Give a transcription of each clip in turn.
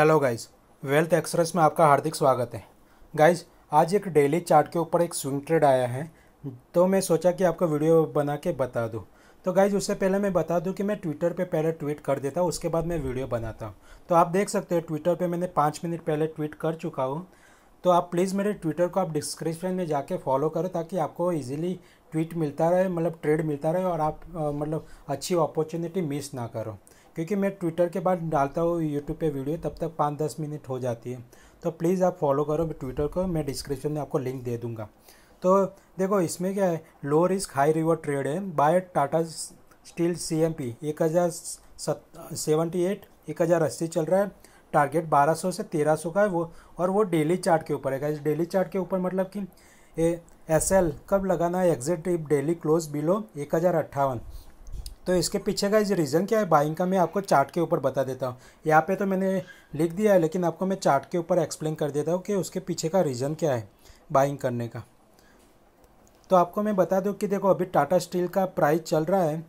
hello guys wealth express में आपका हार्दिक स्वागत है गाइस आज एक डेली चार्ट के ऊपर एक स्विंग ट्रेड आया है तो मैं सोचा कि आपको वीडियो बना के बता दूँ तो गाइज उससे पहले मैं बता दूं कि मैं ट्विटर पे पहले ट्वीट कर देता हूँ उसके बाद मैं वीडियो बनाता हूँ तो आप देख सकते हो ट्विटर पर मैंने पाँच मिनट पहले ट्वीट कर चुका हूँ तो आप प्लीज़ मेरे ट्विटर को आप डिस्क्रिप्शन में जाके फॉलो करो ताकि आपको ईजिली ट्वीट मिलता रहे मतलब ट्रेड मिलता रहे और आप मतलब अच्छी अपॉर्चुनिटी मिस ना करो क्योंकि मैं ट्विटर के बाद डालता हूँ यूट्यूब पे वीडियो तब तक पाँच दस मिनट हो जाती है तो प्लीज़ आप फॉलो करो ट्विटर को मैं डिस्क्रिप्शन में आपको लिंक दे दूँगा तो देखो इसमें क्या है low risk high reward trade है buy Tata steel C M P एक हज़ार सेवेंटी एट एक हज़ार अस्सी चल रहा है टारगेट सौ से सौ का है वो और वो डेली चार्ट के ऊपर है डेली चार्ट के ऊपर मतलब कि एस एल कब लगाना है एग्जिट डेली क्लोज बिलो एक हज़ार अट्ठावन तो इसके पीछे का इस रीज़न क्या है बाइंग का मैं आपको चार्ट के ऊपर बता देता हूँ यहाँ पे तो मैंने लिख दिया है लेकिन आपको मैं चार्ट के ऊपर एक्सप्लेन कर देता हूँ कि उसके पीछे का रीज़न क्या है बाइंग करने का तो आपको मैं बता दूँ कि देखो अभी टाटा स्टील का प्राइस चल रहा है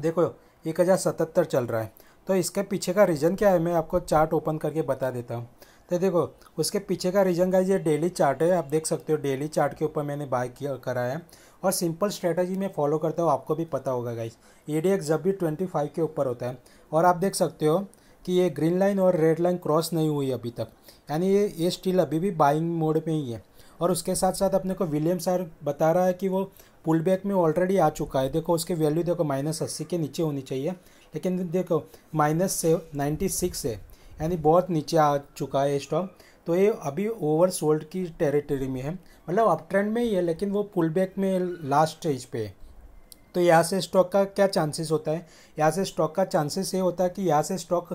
देखो एक हज़ार सतहत्तर चल रहा है तो इसके पीछे का रीज़न क्या है मैं आपको चार्ट ओपन करके बता देता हूँ तो देखो उसके पीछे का रीजन का ये डेली चार्ट है आप देख सकते हो डेली चार्ट के ऊपर मैंने बाय किया करा है और सिंपल स्ट्रेटजी मैं फॉलो करता हूँ आपको भी पता होगा गाइज ई जब भी ट्वेंटी फाइव के ऊपर होता है और आप देख सकते हो कि ये ग्रीन लाइन और रेड लाइन क्रॉस नहीं हुई अभी तक यानी ये ये स्टिल अभी भी बाइंग मोड में ही है और उसके साथ साथ अपने को विलियम सर बता रहा है कि वो पुल बैक में ऑलरेडी आ चुका है देखो उसकी वैल्यू देखो माइनस अस्सी के नीचे होनी चाहिए लेकिन देखो माइनस से नाइन्टी सिक्स है यानी बहुत नीचे आ चुका है स्टॉक तो ये अभी ओवर सोल्ड की टेरिटरी में है मतलब अप ट्रेंड में ही है लेकिन वो पुल बैक में लास्ट स्टेज पे है तो यहाँ से स्टॉक का क्या चांसेस होता है यहाँ से स्टॉक का चांसेस ये होता है कि यहाँ से स्टॉक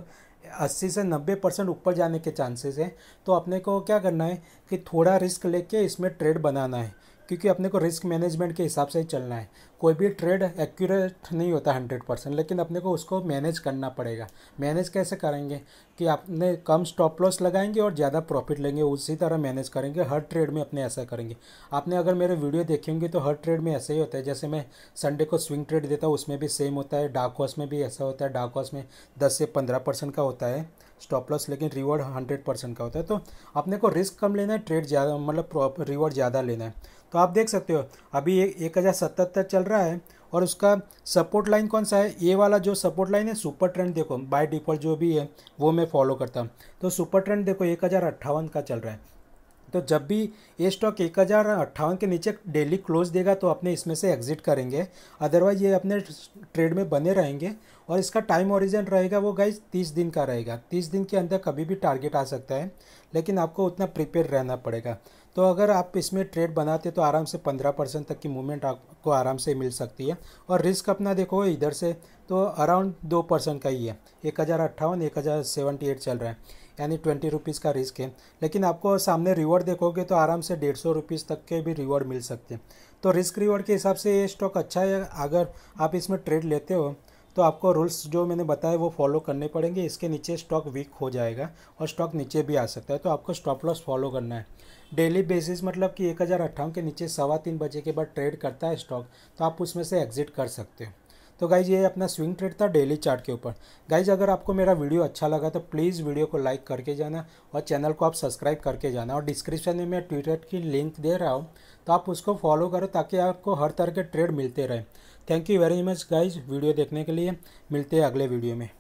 80 से 90 परसेंट ऊपर जाने के चांसेस हैं तो अपने को क्या करना है कि थोड़ा रिस्क लेके इसमें ट्रेड बनाना है क्योंकि अपने को रिस्क मैनेजमेंट के हिसाब से ही चलना है कोई भी ट्रेड एक्यूरेट नहीं होता हंड्रेड परसेंट लेकिन अपने को उसको मैनेज करना पड़ेगा मैनेज कैसे करेंगे कि आपने कम स्टॉप लॉस लगाएंगे और ज़्यादा प्रॉफिट लेंगे उसी तरह मैनेज करेंगे हर ट्रेड में अपने ऐसा करेंगे आपने अगर मेरे वीडियो देखेंगे तो हर ट्रेड में ऐसे ही होता है जैसे मैं संडे को स्विंग ट्रेड देता हूँ उसमें भी सेम होता है डार्क हॉस में भी ऐसा होता है डार्क हॉस में दस से पंद्रह परसेंट का होता है स्टॉप लॉस लेकिन रिवॉर्ड हंड्रेड परसेंट का होता है तो अपने को रिस्क कम लेना है ट्रेड ज़्यादा मतलब रिवॉर्ड ज़्यादा लेना है तो आप देख सकते हो अभी एक हज़ार सतहत्तर चल रहा है और उसका सपोर्ट लाइन कौन सा है ये वाला जो सपोर्ट लाइन है सुपर ट्रेंड देखो बाय डिफ़ॉल्ट जो भी है वो मैं फॉलो करता हूँ तो सुपर ट्रेंड देखो एक हज़ार अट्ठावन का चल रहा है तो जब भी ये स्टॉक एक हज़ार अट्ठावन के नीचे डेली क्लोज देगा तो अपने इसमें से एग्जिट करेंगे अदरवाइज ये अपने ट्रेड में बने रहेंगे और इसका टाइम ओरिजन रहेगा वो गाइज तीस दिन का रहेगा तीस दिन के अंदर कभी भी टारगेट आ सकता है लेकिन आपको उतना प्रिपेयर रहना पड़ेगा तो अगर आप इसमें ट्रेड बनाते तो आराम से पंद्रह परसेंट तक की मूवमेंट आपको आराम से मिल सकती है और रिस्क अपना देखो इधर से तो अराउंड दो परसेंट का ही है एक हज़ार अट्ठावन एक हज़ार सेवेंटी एट चल रहा है यानी ट्वेंटी रुपीज़ का रिस्क है लेकिन आपको सामने रिवॉर्ड देखोगे तो आराम से डेढ़ सौ रुपीज़ तक के भी रिवॉर्ड मिल सकते हैं तो रिस्क रिवॉर्ड के हिसाब से ये स्टॉक अच्छा है अगर आप इसमें ट्रेड लेते हो तो आपको रूल्स जो मैंने बताए वो फॉलो करने पड़ेंगे इसके नीचे स्टॉक वीक हो जाएगा और स्टॉक नीचे भी आ सकता है तो आपको स्टॉप लॉस फॉलो करना है डेली बेसिस मतलब कि एक हज़ार अट्ठावन के नीचे सवा तीन बजे के बाद ट्रेड करता है स्टॉक तो आप उसमें से एग्जिट कर सकते हो तो गाइज ये अपना स्विंग ट्रेड था डेली चार्ट के ऊपर गाइज अगर आपको मेरा वीडियो अच्छा लगा तो प्लीज़ वीडियो को लाइक करके जाना और चैनल को आप सब्सक्राइब करके जाना और डिस्क्रिप्शन में मैं ट्विटर की लिंक दे रहा हूँ तो आप उसको फॉलो करो ताकि आपको हर तरह के ट्रेड मिलते रहे thank you very much guys video देखने के लिए मिलते हैं अगले वीडियो में